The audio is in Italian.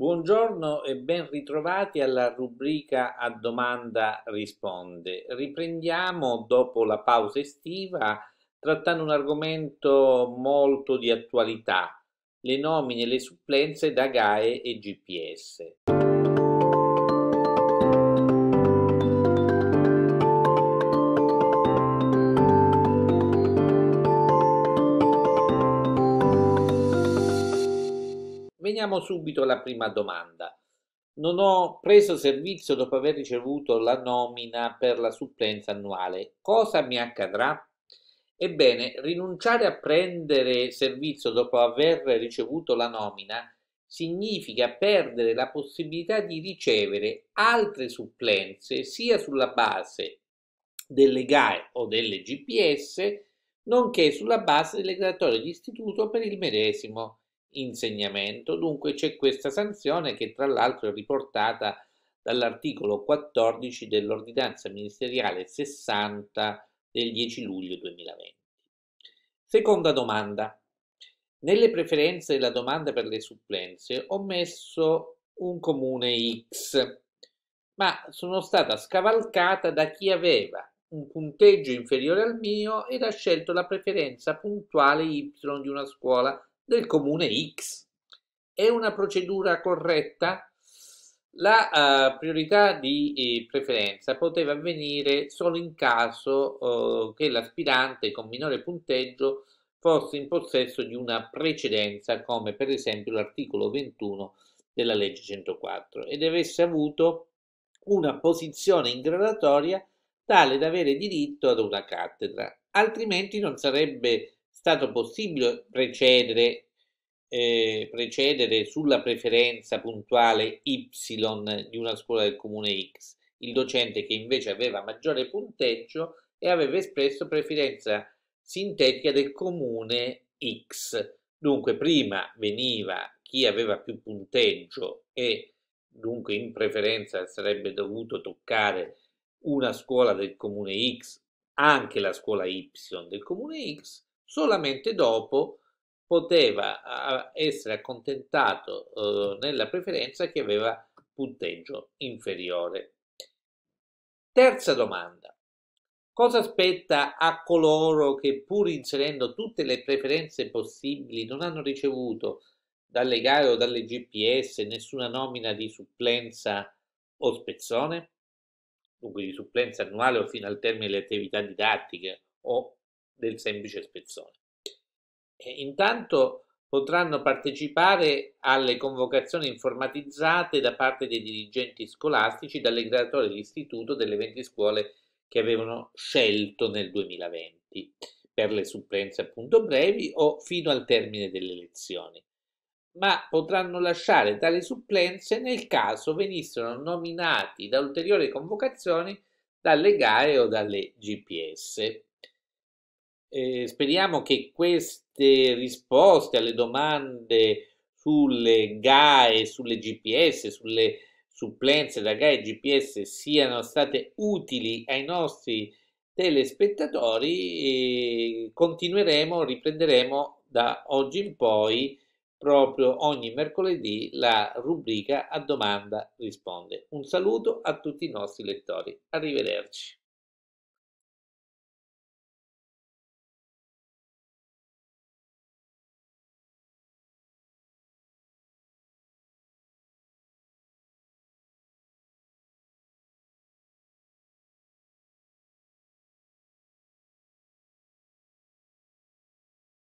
Buongiorno e ben ritrovati alla rubrica a domanda risponde. Riprendiamo dopo la pausa estiva trattando un argomento molto di attualità, le nomine e le supplenze da GAE e GPS. Prendiamo subito la prima domanda. Non ho preso servizio dopo aver ricevuto la nomina per la supplenza annuale. Cosa mi accadrà? Ebbene, rinunciare a prendere servizio dopo aver ricevuto la nomina significa perdere la possibilità di ricevere altre supplenze sia sulla base delle GAE o delle GPS, nonché sulla base delle graduatorie di istituto per il medesimo insegnamento. Dunque c'è questa sanzione che tra l'altro è riportata dall'articolo 14 dell'ordinanza ministeriale 60 del 10 luglio 2020. Seconda domanda. Nelle preferenze della domanda per le supplenze ho messo un comune X, ma sono stata scavalcata da chi aveva un punteggio inferiore al mio ed ha scelto la preferenza puntuale Y di una scuola del comune X. È una procedura corretta? La uh, priorità di eh, preferenza poteva avvenire solo in caso uh, che l'aspirante con minore punteggio fosse in possesso di una precedenza, come per esempio l'articolo 21 della legge 104, ed avesse avuto una posizione in gradatoria tale da avere diritto ad una cattedra, altrimenti non sarebbe stato possibile precedere, eh, precedere sulla preferenza puntuale Y di una scuola del comune X, il docente che invece aveva maggiore punteggio e aveva espresso preferenza sintetica del comune X. Dunque prima veniva chi aveva più punteggio e dunque in preferenza sarebbe dovuto toccare una scuola del comune X, anche la scuola Y del comune X, solamente dopo poteva essere accontentato eh, nella preferenza che aveva punteggio inferiore. Terza domanda. Cosa aspetta a coloro che pur inserendo tutte le preferenze possibili non hanno ricevuto dalle gare o dalle GPS nessuna nomina di supplenza o spezzone? Dunque di supplenza annuale o fino al termine delle attività didattiche o del semplice spezzone. E intanto potranno partecipare alle convocazioni informatizzate da parte dei dirigenti scolastici dalle graduatorie dell'istituto delle 20 scuole che avevano scelto nel 2020 per le supplenze appunto brevi o fino al termine delle lezioni, ma potranno lasciare tali supplenze nel caso venissero nominati da ulteriori convocazioni dalle gare o dalle GPS. Eh, speriamo che queste risposte alle domande sulle GAE, sulle GPS, sulle supplenze da GAE e GPS siano state utili ai nostri telespettatori e continueremo, riprenderemo da oggi in poi proprio ogni mercoledì la rubrica a domanda risponde. Un saluto a tutti i nostri lettori. Arrivederci.